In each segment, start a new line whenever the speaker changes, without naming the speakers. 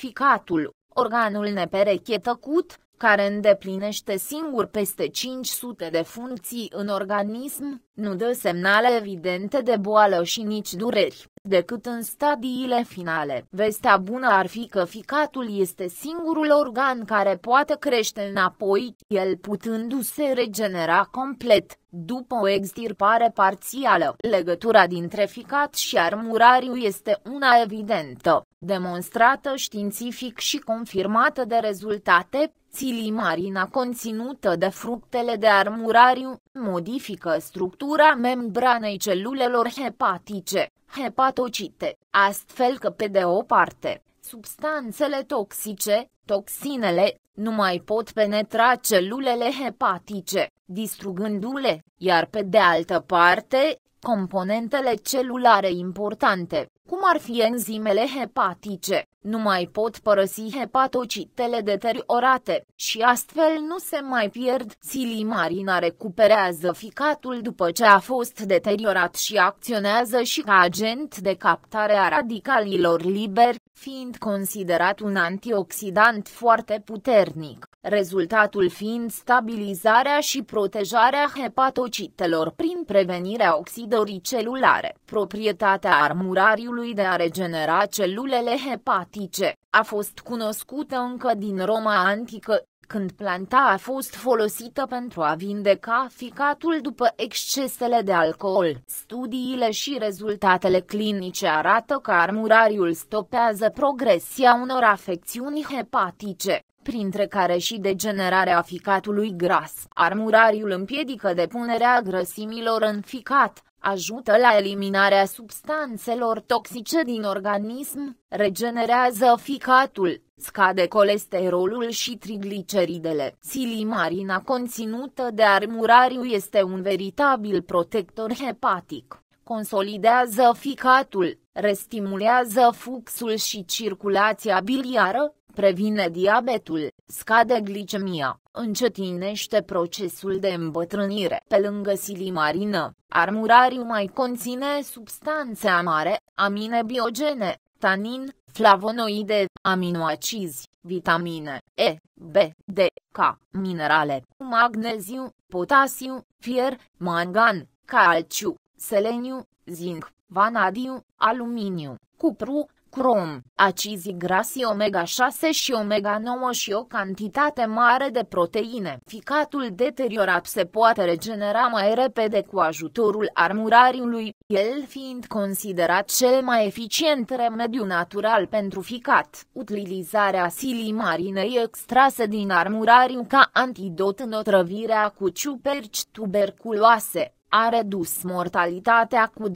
Ficatul, organul neperechetăcut, care îndeplinește singur peste 500 de funcții în organism, nu dă semnale evidente de boală și nici dureri, decât în stadiile finale. Vestea bună ar fi că ficatul este singurul organ care poate crește înapoi, el putându-se regenera complet, după o extirpare parțială. Legătura dintre ficat și armurariu este una evidentă demonstrată științific și confirmată de rezultate, Țilimarina conținută de fructele de armurariu modifică structura membranei celulelor hepatice, hepatocite, astfel că pe de o parte, substanțele toxice, toxinele, nu mai pot penetra celulele hepatice, distrugându-le, iar pe de altă parte, Componentele celulare importante, cum ar fi enzimele hepatice, nu mai pot părăsi hepatocitele deteriorate și astfel nu se mai pierd. Silimarina recuperează ficatul după ce a fost deteriorat și acționează și ca agent de captare a radicalilor liberi, fiind considerat un antioxidant foarte puternic rezultatul fiind stabilizarea și protejarea hepatocitelor prin prevenirea oxidării celulare. Proprietatea armurariului de a regenera celulele hepatice a fost cunoscută încă din Roma antică, când planta a fost folosită pentru a vindeca ficatul după excesele de alcool. Studiile și rezultatele clinice arată că armurariul stopează progresia unor afecțiuni hepatice, printre care și degenerarea ficatului gras. Armurariul împiedică depunerea grăsimilor în ficat, ajută la eliminarea substanțelor toxice din organism, regenerează ficatul, scade colesterolul și trigliceridele. Silimarina conținută de armurariu este un veritabil protector hepatic. Consolidează ficatul, restimulează fluxul și circulația biliară, Previne diabetul, scade glicemia, încetinește procesul de îmbătrânire. Pe lângă silimarină, armurariu mai conține substanțe amare, amine biogene, tanin, flavonoide, aminoacizi, vitamine E, B, D, K, minerale, magneziu, potasiu, fier, mangan, calciu, seleniu, zinc, vanadiu, aluminiu, cupru, crom, acizi grasi omega-6 și omega-9 și o cantitate mare de proteine. Ficatul deteriorat se poate regenera mai repede cu ajutorul armurariului, el fiind considerat cel mai eficient remediu natural pentru ficat. Utilizarea silii marinei extrase din armurariu ca antidot în otrăvirea cu ciuperci tuberculoase a redus mortalitatea cu 12%.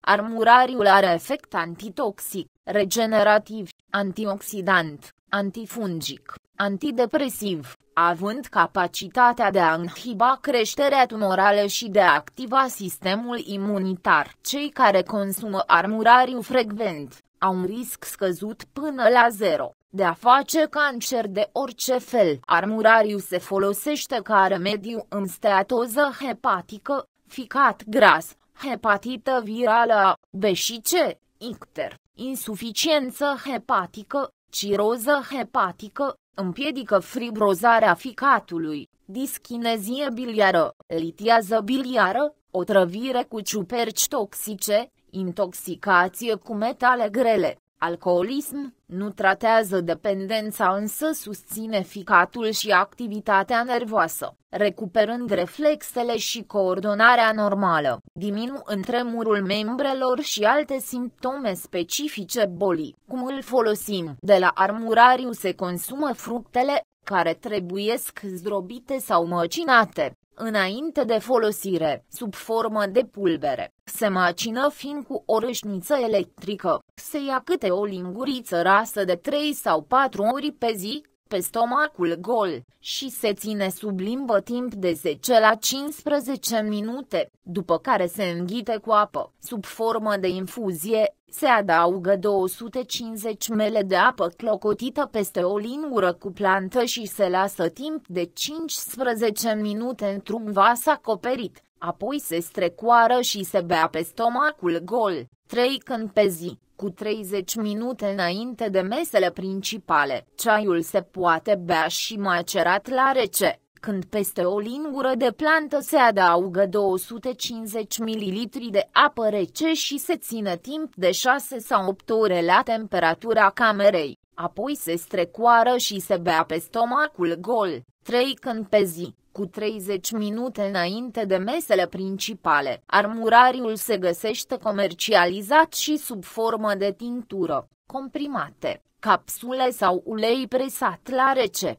Armurariul are efect antitoxic, regenerativ, antioxidant, antifungic, antidepresiv, având capacitatea de a inhiba creșterea tumorală și de a activa sistemul imunitar. Cei care consumă armurariu frecvent au un risc scăzut până la zero de a face cancer de orice fel. Armurariu se folosește ca remediu în steatoză hepatică, ficat gras, hepatită virală A, B și C, icter, insuficiență hepatică, ciroză hepatică, împiedică fibrozarea ficatului, dischinezie biliară, litiază biliară, otrăvire cu ciuperci toxice, intoxicație cu metale grele, Alcoolism nu tratează dependența însă susține ficatul și activitatea nervoasă, recuperând reflexele și coordonarea normală, diminuând tremurul membrelor și alte simptome specifice bolii. Cum îl folosim? De la armurariu se consumă fructele, care trebuiesc zdrobite sau măcinate, înainte de folosire, sub formă de pulbere. Se macină fin cu o rășniță electrică. Se ia câte o linguriță rasă de 3 sau 4 ori pe zi, pe stomacul gol, și se ține sub limbă timp de 10 la 15 minute, după care se înghite cu apă, sub formă de infuzie, se adaugă 250 ml de apă clocotită peste o lingură cu plantă și se lasă timp de 15 minute într-un vas acoperit, apoi se strecoară și se bea pe stomacul gol, 3 când pe zi cu 30 minute înainte de mesele principale. Ceaiul se poate bea și macerat la rece când peste o lingură de plantă se adaugă 250 ml de apă rece și se ține timp de 6 sau 8 ore la temperatura camerei, apoi se strecoară și se bea pe stomacul gol, 3 când pe zi cu 30 minute înainte de mesele principale. Armurariul se găsește comercializat și sub formă de tintură, comprimate, capsule sau ulei presat la rece.